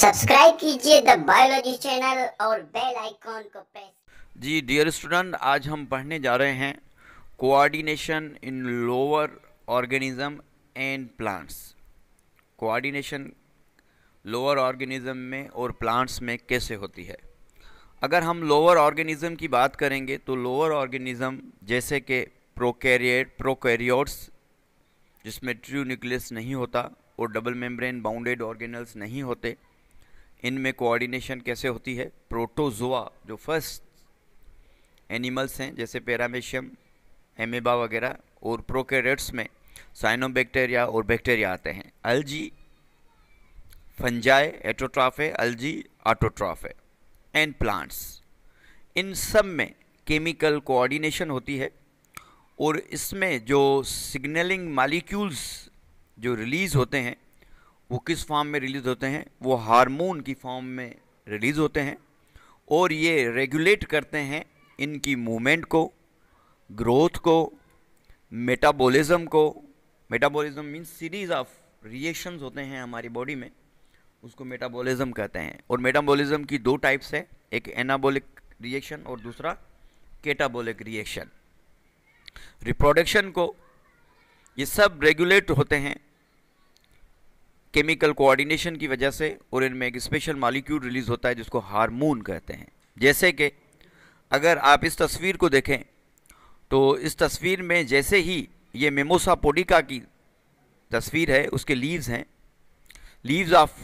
subscribe कीजिए the biology channel और bell icon को प्रेस जी डियर स्टूडेंट आज हम पढ़ने जा रहे हैं coordination in lower organism and plants coordination lower organism में और प्लांट्स में कैसे होती है अगर हम लोअर ऑर्गेनिज्म की बात करेंगे तो लोअर ऑर्गेनिज्म जैसे कि प्रोकैरिएट प्रोकैरियोट्स जिसमें ट्रू न्यूक्लियस नहीं होता और डबल मेम्ब्रेन बाउंडेड ऑर्गेनल्स नहीं होते इनमें कोऑर्डिनेशन कैसे होती है प्रोटोजोआ जो फर्स्ट एनिमल्स हैं जैसे पैरामेशियम एमेबा वगैरह और प्रोकेरेट्स में साइनोबैक्टीरिया और बैक्टीरिया आते हैं अलजी फंजाए एटोट्राफ है अलजी आटोट्राफ है एंड प्लांट्स इन सब में केमिकल कोऑर्डिनेशन होती है और इसमें जो सिग्नलिंग मालिक्यूल्स जो रिलीज़ होते हैं वो किस फॉर्म में रिलीज़ होते हैं वो हार्मोन की फॉर्म में रिलीज़ होते हैं और ये रेगुलेट करते हैं इनकी मूवमेंट को ग्रोथ को मेटाबॉलिज्म को metabolism mean series of reactions होते हैं हमारी बॉडी में उसको मेटाबॉलिज्म कहते हैं और मेटाबॉलिज्म की दो टाइप्स है एक एनाबोलिक रिएक्शन और दूसरा केटाबोलिक रिएक्शन रिप्रोडक्शन को ये सब रेगुलेट होते हैं केमिकल कोऑर्डिनेशन की वजह से और इनमें एक स्पेशल मालिक्यूल रिलीज़ होता है जिसको हार्मोन कहते हैं जैसे कि अगर आप इस तस्वीर को देखें तो इस तस्वीर में जैसे ही ये मेमोसा पोडिका की तस्वीर है उसके लीव्स हैं leaves of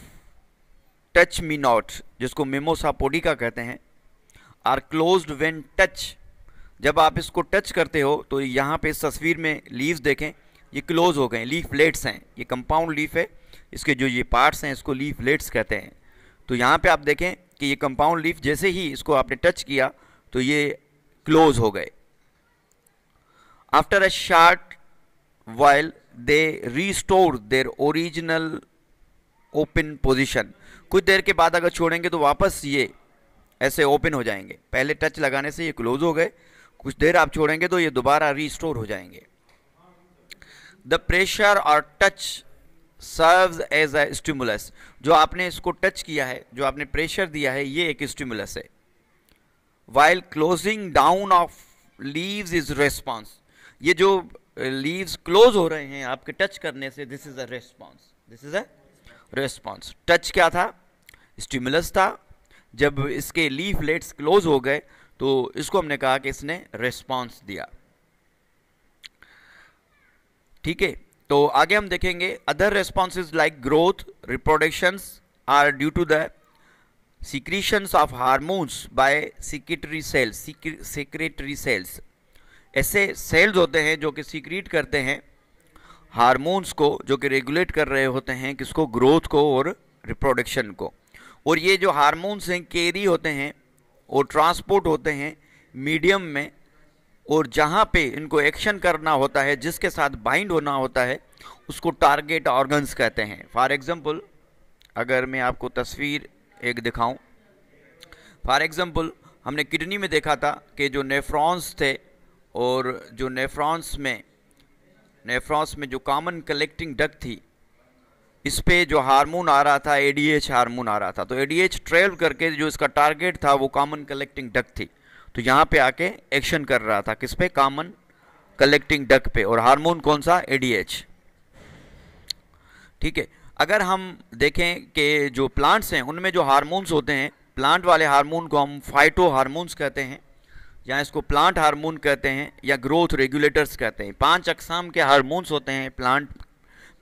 touch me not जिसको मेमोसा पोडिका कहते हैं आर क्लोज्ड व्हेन टच जब आप इसको टच करते हो तो यहाँ पे इस तस्वीर में लीव्स देखें ये क्लोज हो गए लीफ प्लेट्स हैं ये कंपाउंड लीफ है इसके जो ये पार्ट्स हैं इसको लीफ लेट्स कहते हैं तो यहाँ पे आप देखें कि ये कंपाउंड लीफ जैसे ही इसको आपने टच किया तो ये क्लोज हो गए after a short while they restore their original open position कुछ देर के बाद अगर छोड़ेंगे तो वापस ये ऐसे ओपन हो जाएंगे पहले टच लगाने से ये क्लोज हो गए कुछ देर आप छोड़ेंगे तो ये दोबारा रीस्टोर हो जाएंगे द प्रेशर और touch serves as a stimulus जो आपने इसको टच किया है जो आपने प्रेशर दिया है ये एक स्टिमुलस है while closing down of leaves is response ये जो लीव्स uh, क्लोज हो रहे हैं आपके टच करने से this is a response this is a response touch क्या था स्टिमुलस था जब इसके लीफ लेट्स क्लोज हो गए तो इसको हमने कहा कि इसने रेस्पॉन्स दिया ठीक है तो आगे हम देखेंगे other responses like growth reproductions are due to the secretions of hormones by secretory cells secretory cells ऐसे सेल्स होते हैं जो कि सिक्रीट करते हैं हारमोन्स को जो कि रेगुलेट कर रहे होते हैं किसको ग्रोथ को और रिप्रोडक्शन को और ये जो हारमोन्स हैं कैरी होते हैं और ट्रांसपोर्ट होते हैं मीडियम में और जहाँ पे इनको एक्शन करना होता है जिसके साथ बाइंड होना होता है उसको टारगेट ऑर्गन्स कहते हैं फॉर एग्ज़ाम्पल अगर मैं आपको तस्वीर एक दिखाऊं फॉर एग्ज़ाम्पल हमने किडनी में देखा था कि जो नेफ्रॉन्स थे और जो नेफ्रॉन्स में नेफ्रॉन्स में जो कॉमन कलेक्टिंग डक थी इस पर जो हारमोन आ रहा था एच हारमोन आ रहा था तो एच ट्रेवल करके जो इसका टारगेट था वो कॉमन कलेक्टिंग डक थी तो यहां पे आके एक्शन कर रहा था किस पे कॉमन कलेक्टिंग डक पे और हार्मोन कौन सा एडीएच ठीक है अगर हम देखें कि जो प्लांट्स हैं उनमें जो हार्मोन्स होते हैं प्लांट वाले हार्मोन को हम फाइटो हार्मोन्स कहते हैं या इसको प्लांट हार्मोन कहते हैं या ग्रोथ रेगुलेटर्स कहते हैं पांच अकसाम के हार्मोन्स होते हैं प्लांट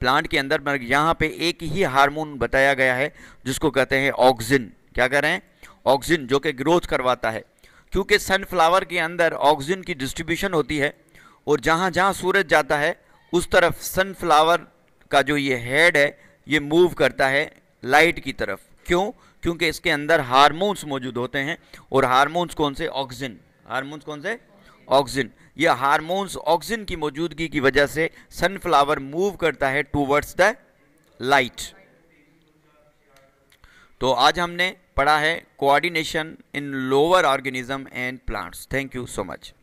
प्लांट के अंदर मगर यहाँ पे एक ही हार्मोन बताया गया है जिसको कहते हैं ऑक्सिन क्या कह रहे हैं ऑक्सिन जो कि ग्रोथ करवाता है क्योंकि सनफ्लावर के अंदर ऑक्सीजन की डिस्ट्रीब्यूशन होती है और जहाँ जहाँ सूरज जाता है उस तरफ सनफ्लावर का जो ये हेड है ये मूव करता है लाइट की तरफ क्यों क्योंकि इसके अंदर हारमोन्स मौजूद होते हैं और हारमोन्स कौन से ऑक्सीजन हारमोन्स कौन से ऑक्सीजन ये हारमोन्स ऑक्सीजन की मौजूदगी की वजह से सनफ्लावर मूव करता है टूवर्ड्स द लाइट तो आज हमने पढ़ा है coordination in lower organism and plants thank you so much